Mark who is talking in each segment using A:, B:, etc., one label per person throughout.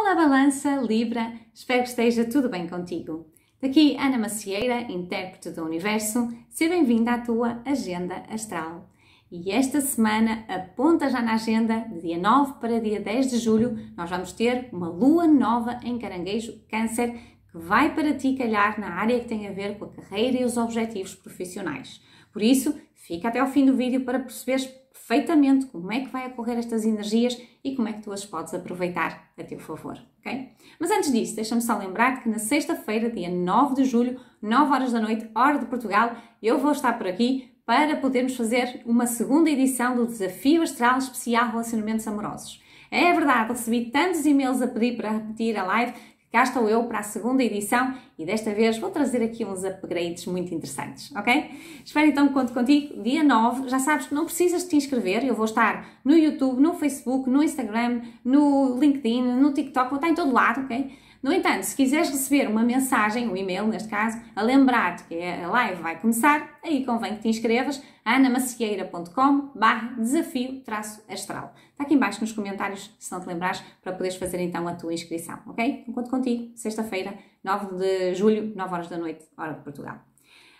A: Olá Balança, Libra, espero que esteja tudo bem contigo. Daqui Ana Macieira, intérprete do Universo, seja bem-vinda à tua Agenda Astral. E esta semana, aponta já na agenda, de dia 9 para dia 10 de julho, nós vamos ter uma lua nova em Caranguejo Câncer, que vai para ti calhar na área que tem a ver com a carreira e os objetivos profissionais. Por isso, fica até ao fim do vídeo para perceberes perfeitamente como é que vai ocorrer estas energias e como é que tu as podes aproveitar a teu favor, ok? Mas antes disso, deixa-me só lembrar que na sexta-feira, dia 9 de julho, 9 horas da noite, hora de Portugal, eu vou estar por aqui para podermos fazer uma segunda edição do Desafio Astral Especial Relacionamentos Amorosos. É verdade, recebi tantos e-mails a pedir para repetir a live Cá estou eu para a segunda edição e desta vez vou trazer aqui uns upgrades muito interessantes, ok? Espero então que conto contigo dia 9. Já sabes que não precisas te inscrever, eu vou estar no YouTube, no Facebook, no Instagram, no LinkedIn, no TikTok, vou estar em todo lado, ok? No entanto, se quiseres receber uma mensagem, um e-mail neste caso, a lembrar-te que a live vai começar, aí convém que te inscrevas a anamacieira.com barra desafio astral. Está aqui embaixo nos comentários, se não te lembrares, para poderes fazer então a tua inscrição, ok? Encontro contigo, sexta-feira, 9 de julho, 9 horas da noite, hora de Portugal.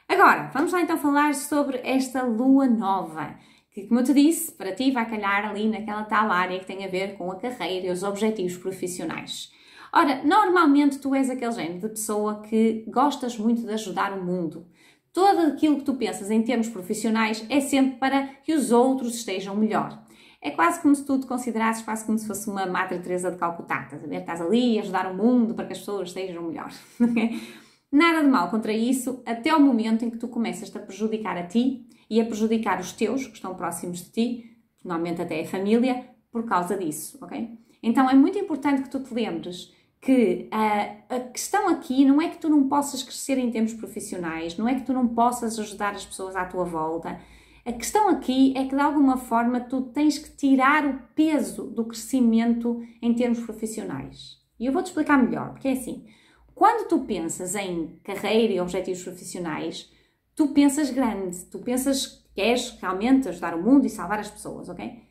A: Agora, vamos lá então falar sobre esta lua nova que, como eu te disse, para ti vai calhar ali naquela tal área que tem a ver com a carreira e os objetivos profissionais. Ora, normalmente tu és aquele género de pessoa que gostas muito de ajudar o mundo. Todo aquilo que tu pensas em termos profissionais é sempre para que os outros estejam melhor. É quase como se tu te considerasses quase como se fosse uma Madre Teresa de Calcutá, estás a ver? Estás ali a ajudar o mundo para que as pessoas estejam melhor. Nada de mal contra isso, até o momento em que tu começas a prejudicar a ti e a prejudicar os teus, que estão próximos de ti, normalmente até a família, por causa disso, ok? Então é muito importante que tu te lembres que uh, a questão aqui não é que tu não possas crescer em termos profissionais, não é que tu não possas ajudar as pessoas à tua volta. A questão aqui é que de alguma forma tu tens que tirar o peso do crescimento em termos profissionais. E eu vou te explicar melhor, porque é assim: quando tu pensas em carreira e objetivos profissionais, tu pensas grande, tu pensas que queres realmente ajudar o mundo e salvar as pessoas, ok?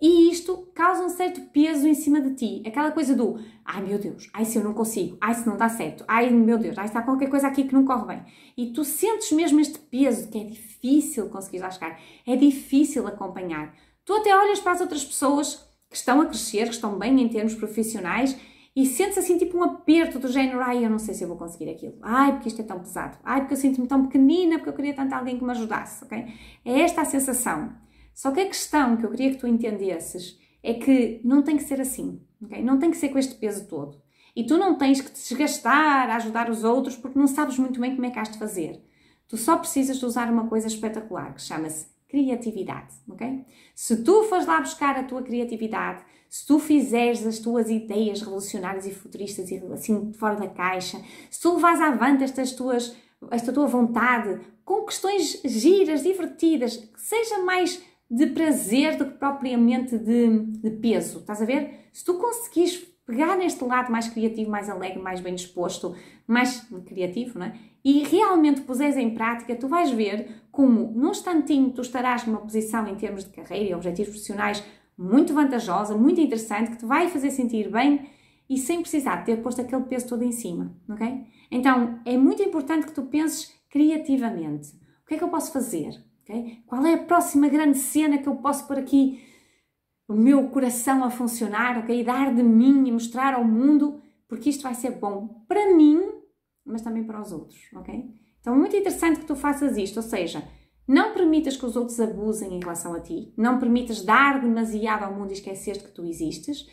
A: E isto causa um certo peso em cima de ti. Aquela coisa do ai meu Deus, ai se eu não consigo, ai se não dá certo, ai meu Deus, ai está qualquer coisa aqui que não corre bem. E tu sentes mesmo este peso que é difícil conseguir lá chegar, é difícil acompanhar. Tu até olhas para as outras pessoas que estão a crescer, que estão bem em termos profissionais e sentes assim tipo um aperto do género, ai eu não sei se eu vou conseguir aquilo, ai porque isto é tão pesado, ai porque eu sinto-me tão pequenina, porque eu queria tanto alguém que me ajudasse, ok? É esta a sensação. Só que a questão que eu queria que tu entendesses é que não tem que ser assim, okay? não tem que ser com este peso todo. E tu não tens que te desgastar a ajudar os outros porque não sabes muito bem como é que has de fazer. Tu só precisas de usar uma coisa espetacular que chama-se criatividade, ok? Se tu fores lá buscar a tua criatividade, se tu fizeres as tuas ideias revolucionárias e futuristas e assim fora da caixa, se tu levas avante estas tuas, esta tua vontade com questões giras, divertidas, seja mais de prazer do que propriamente de, de peso. Estás a ver? Se tu conseguires pegar neste lado mais criativo, mais alegre, mais bem disposto, mais criativo, não é? E realmente puseres em prática, tu vais ver como num instantinho tu estarás numa posição em termos de carreira e objetivos profissionais muito vantajosa, muito interessante, que te vai fazer sentir bem e sem precisar de ter posto aquele peso todo em cima, ok? Então, é muito importante que tu penses criativamente. O que é que eu posso fazer? Okay? Qual é a próxima grande cena que eu posso pôr aqui o meu coração a funcionar, okay? E dar de mim e mostrar ao mundo, porque isto vai ser bom para mim, mas também para os outros, ok? Então é muito interessante que tu faças isto, ou seja, não permitas que os outros abusem em relação a ti, não permitas dar demasiado ao mundo e esquecer que tu existes,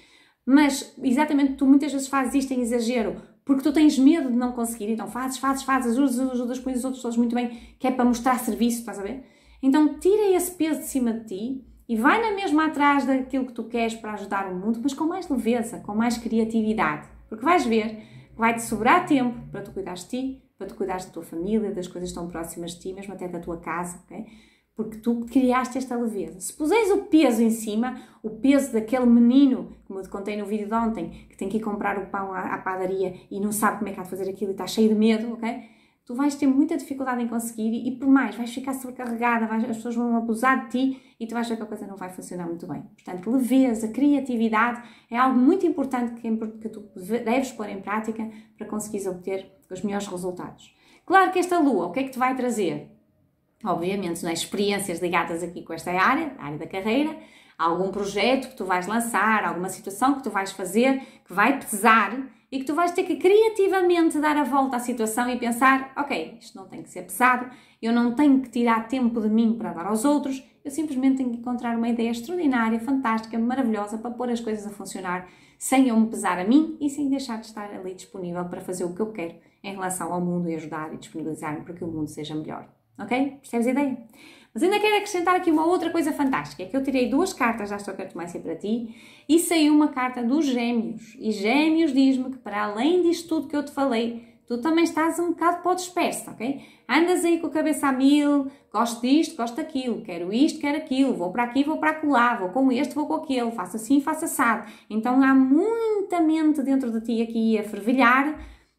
A: mas exatamente tu muitas vezes fazes isto em exagero, porque tu tens medo de não conseguir, então fazes, fazes, fazes, ajudas, ajudas, pões os outros todos muito bem, que é para mostrar serviço, estás a ver? Então tira esse peso de cima de ti e vai na mesma atrás daquilo que tu queres para ajudar o mundo, mas com mais leveza, com mais criatividade, porque vais ver que vai-te sobrar tempo para tu cuidares de ti, para tu cuidares da tua família, das coisas tão próximas de ti, mesmo até da tua casa, ok? Porque tu criaste esta leveza. Se puseres o peso em cima, o peso daquele menino, como eu te contei no vídeo de ontem, que tem que ir comprar o pão à padaria e não sabe como é que há de fazer aquilo e está cheio de medo, ok? tu vais ter muita dificuldade em conseguir e, e por mais, vais ficar sobrecarregada, vais, as pessoas vão abusar de ti e tu vais ver que a coisa não vai funcionar muito bem. Portanto, leveza, criatividade é algo muito importante que, é que tu deves pôr em prática para conseguires obter os melhores resultados. Claro que esta lua, o que é que te vai trazer? Obviamente, né, experiências ligadas aqui com esta área, a área da carreira, algum projeto que tu vais lançar, alguma situação que tu vais fazer que vai pesar e que tu vais ter que criativamente dar a volta à situação e pensar: ok, isto não tem que ser pesado, eu não tenho que tirar tempo de mim para dar aos outros, eu simplesmente tenho que encontrar uma ideia extraordinária, fantástica, maravilhosa para pôr as coisas a funcionar sem eu me pesar a mim e sem deixar de estar ali disponível para fazer o que eu quero em relação ao mundo e ajudar e disponibilizar-me para que o mundo seja melhor. Ok? Percebes a ideia? Mas ainda quero acrescentar aqui uma outra coisa fantástica, é que eu tirei duas cartas da Astrocartomancia para ti e saiu uma carta dos gêmeos. E gêmeos diz-me que para além disto tudo que eu te falei, tu também estás um bocado para o disperso, ok? Andas aí com a cabeça a mil, gosto disto, gosto daquilo, quero isto, quero aquilo, vou para aqui, vou para acolá, vou com este, vou com aquele, faço assim, faço assado. Então há muita mente dentro de ti aqui a fervilhar,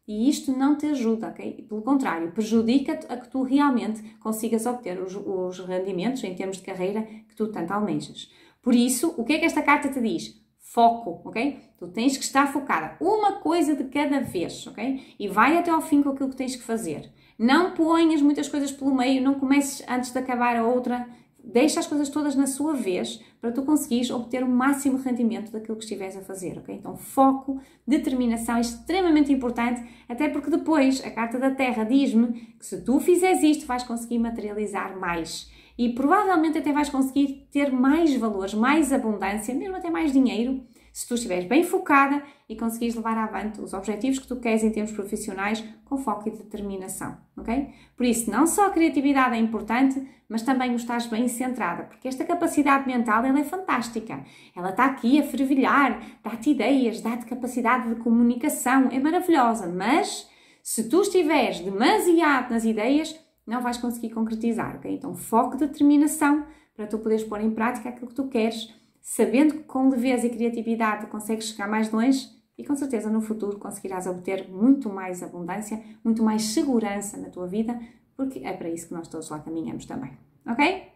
A: e isto não te ajuda, ok? Pelo contrário, prejudica-te a que tu realmente consigas obter os, os rendimentos em termos de carreira que tu tanto almejas. Por isso, o que é que esta carta te diz? Foco, ok? Tu tens que estar focada, uma coisa de cada vez, ok? E vai até ao fim com aquilo que tens que fazer. Não ponhas muitas coisas pelo meio, não comeces antes de acabar a outra deixa as coisas todas na sua vez para tu conseguires obter o máximo rendimento daquilo que estiveres a fazer, ok? Então foco, determinação é extremamente importante, até porque depois a Carta da Terra diz-me que se tu fizeres isto vais conseguir materializar mais e provavelmente até vais conseguir ter mais valores, mais abundância, mesmo até mais dinheiro, se tu estiveres bem focada e conseguires levar avante os objetivos que tu queres em termos profissionais com foco e determinação, ok? Por isso, não só a criatividade é importante, mas também o estás bem centrada, porque esta capacidade mental ela é fantástica. Ela está aqui a fervilhar, dá-te ideias, dá-te capacidade de comunicação, é maravilhosa, mas se tu estiveres demasiado nas ideias, não vais conseguir concretizar, ok? Então, foco e determinação para tu poderes pôr em prática aquilo que tu queres Sabendo que com leveza e criatividade consegues chegar mais longe e com certeza no futuro conseguirás obter muito mais abundância, muito mais segurança na tua vida, porque é para isso que nós todos lá caminhamos também. Ok?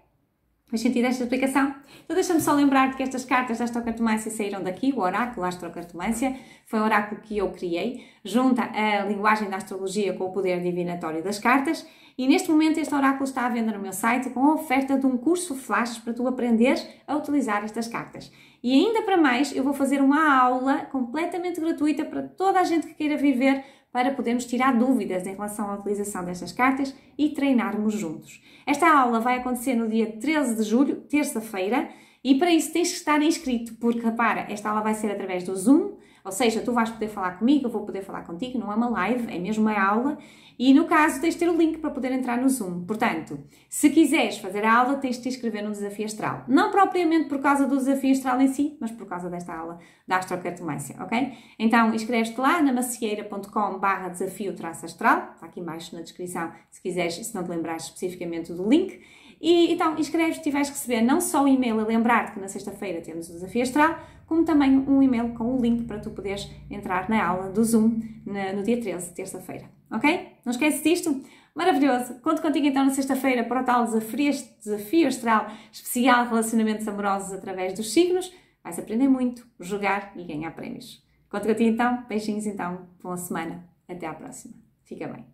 A: Faz sentido esta explicação? Então deixa-me só lembrar que estas cartas da astrocartomância saíram daqui, o oráculo, a astrocartomancia, foi um oráculo que eu criei, junta a linguagem da astrologia com o poder divinatório das cartas, e neste momento este oráculo está à venda no meu site com a oferta de um curso flash para tu aprenderes a utilizar estas cartas. E ainda para mais, eu vou fazer uma aula completamente gratuita para toda a gente que queira viver para podermos tirar dúvidas em relação à utilização destas cartas e treinarmos juntos. Esta aula vai acontecer no dia 13 de julho, terça-feira, e para isso tens que estar inscrito, porque repara, esta aula vai ser através do Zoom ou seja, tu vais poder falar comigo, eu vou poder falar contigo, não é uma live, é mesmo uma aula. E no caso, tens de ter o link para poder entrar no Zoom. Portanto, se quiseres fazer a aula, tens de te inscrever no desafio astral. Não propriamente por causa do desafio astral em si, mas por causa desta aula da astrocartomância, ok? Então, inscreves-te lá na macieira.com.br desafio-astral, está aqui embaixo na descrição, se quiseres, se não te lembrares especificamente do link. E então inscreves-te e vais receber não só o e-mail a lembrar-te que na sexta-feira temos o desafio astral, como também um e-mail com o um link para tu poderes entrar na aula do Zoom na, no dia 13, terça-feira. Ok? Não esqueces disto? Maravilhoso! Conto contigo então na sexta-feira para o tal desafio, desafio astral especial Relacionamentos Amorosos através dos signos. Vais aprender muito, jogar e ganhar prémios. Conto contigo então. Beijinhos então. Boa semana. Até à próxima. Fica bem.